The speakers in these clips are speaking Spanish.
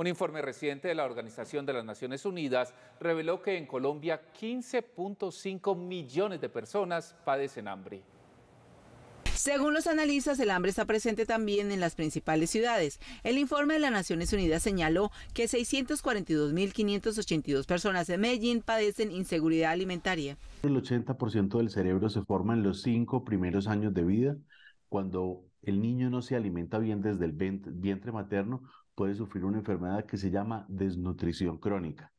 Un informe reciente de la Organización de las Naciones Unidas reveló que en Colombia 15.5 millones de personas padecen hambre. Según los analistas, el hambre está presente también en las principales ciudades. El informe de las Naciones Unidas señaló que 642.582 personas de Medellín padecen inseguridad alimentaria. El 80% del cerebro se forma en los cinco primeros años de vida, cuando el niño no se alimenta bien desde el vientre materno, puede sufrir una enfermedad que se llama desnutrición crónica.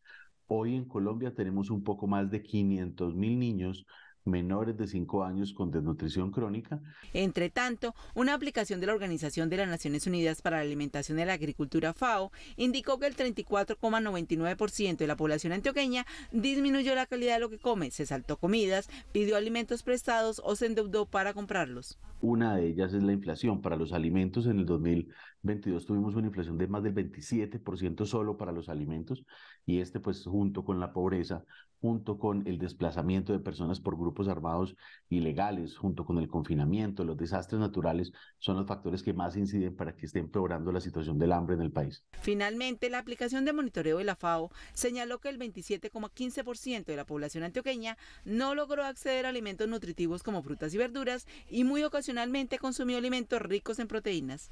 Hoy en Colombia tenemos un poco más de 500 mil niños menores de 5 años con desnutrición crónica. Entre tanto, una aplicación de la Organización de las Naciones Unidas para la Alimentación y la Agricultura FAO indicó que el 34,99% de la población antioqueña disminuyó la calidad de lo que come, se saltó comidas, pidió alimentos prestados o se endeudó para comprarlos. Una de ellas es la inflación. Para los alimentos en el 2022 tuvimos una inflación de más del 27% solo para los alimentos y este pues junto con la pobreza, junto con el desplazamiento de personas por grupos grupos armados ilegales, junto con el confinamiento, los desastres naturales, son los factores que más inciden para que esté empeorando la situación del hambre en el país. Finalmente, la aplicación de monitoreo de la FAO señaló que el 27,15% de la población antioqueña no logró acceder a alimentos nutritivos como frutas y verduras y muy ocasionalmente consumió alimentos ricos en proteínas.